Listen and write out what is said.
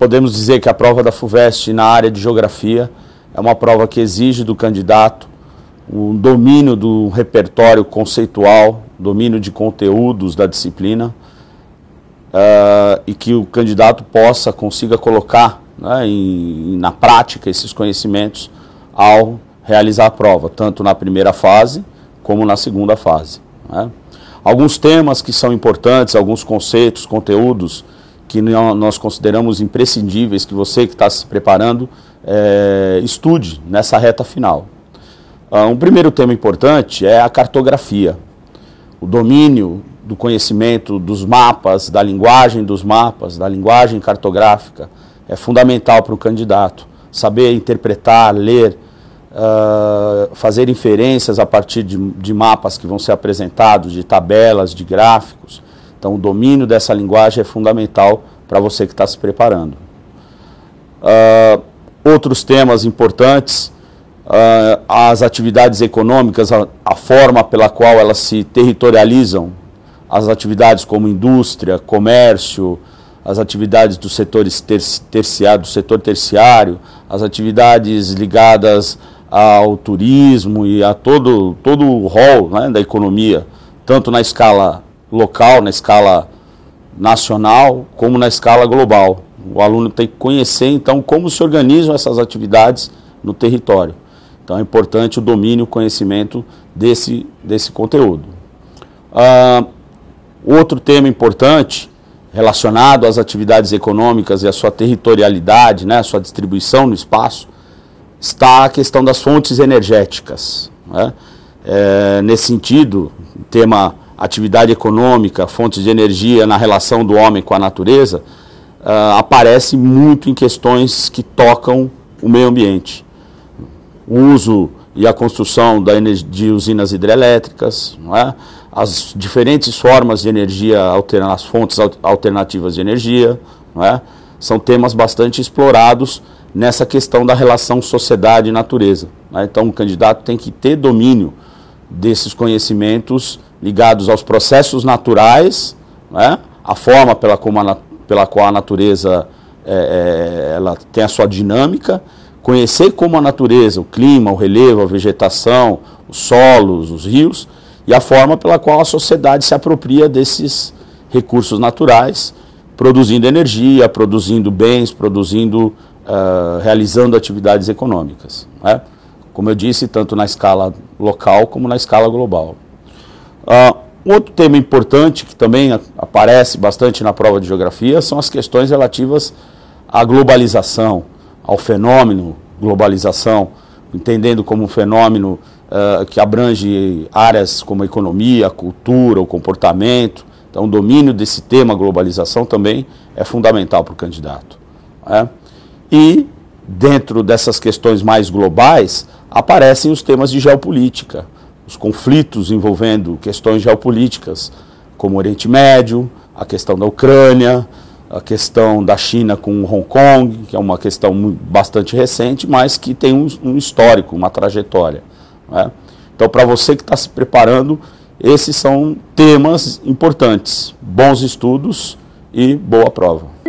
Podemos dizer que a prova da FUVEST na área de geografia é uma prova que exige do candidato um domínio do repertório conceitual, domínio de conteúdos da disciplina, uh, e que o candidato possa, consiga colocar né, em, na prática esses conhecimentos ao realizar a prova, tanto na primeira fase como na segunda fase. Né. Alguns temas que são importantes, alguns conceitos, conteúdos que nós consideramos imprescindíveis que você que está se preparando é, estude nessa reta final. Ah, um primeiro tema importante é a cartografia, o domínio do conhecimento dos mapas, da linguagem dos mapas, da linguagem cartográfica é fundamental para o candidato. Saber interpretar, ler, uh, fazer inferências a partir de, de mapas que vão ser apresentados, de tabelas, de gráficos então, o domínio dessa linguagem é fundamental para você que está se preparando. Uh, outros temas importantes: uh, as atividades econômicas, a, a forma pela qual elas se territorializam, as atividades como indústria, comércio, as atividades dos setores ter, terciário, do setor terciário, as atividades ligadas ao turismo e a todo, todo o rol né, da economia, tanto na escala local, na escala nacional, como na escala global. O aluno tem que conhecer, então, como se organizam essas atividades no território. Então, é importante o domínio, o conhecimento desse, desse conteúdo. Ah, outro tema importante relacionado às atividades econômicas e à sua territorialidade, né, sua distribuição no espaço, está a questão das fontes energéticas. Né? É, nesse sentido, tema atividade econômica, fontes de energia na relação do homem com a natureza, uh, aparece muito em questões que tocam o meio ambiente. O uso e a construção da de usinas hidrelétricas, não é? as diferentes formas de energia, as fontes alternativas de energia, não é? são temas bastante explorados nessa questão da relação sociedade e natureza. Né? Então, o candidato tem que ter domínio desses conhecimentos ligados aos processos naturais, né? a forma pela, a, pela qual a natureza é, é, ela tem a sua dinâmica, conhecer como a natureza, o clima, o relevo, a vegetação, os solos, os rios, e a forma pela qual a sociedade se apropria desses recursos naturais, produzindo energia, produzindo bens, produzindo, uh, realizando atividades econômicas. Né? Como eu disse, tanto na escala local como na escala global. Uh, outro tema importante que também aparece bastante na prova de geografia são as questões relativas à globalização, ao fenômeno globalização, entendendo como um fenômeno uh, que abrange áreas como a economia, a cultura, o comportamento. Então, o domínio desse tema globalização também é fundamental para o candidato. Né? E, dentro dessas questões mais globais, aparecem os temas de geopolítica, os conflitos envolvendo questões geopolíticas, como o Oriente Médio, a questão da Ucrânia, a questão da China com Hong Kong, que é uma questão bastante recente, mas que tem um, histórico, uma trajetória. Né? Então, para você que está se preparando, esses são temas importantes. Bons estudos e boa prova.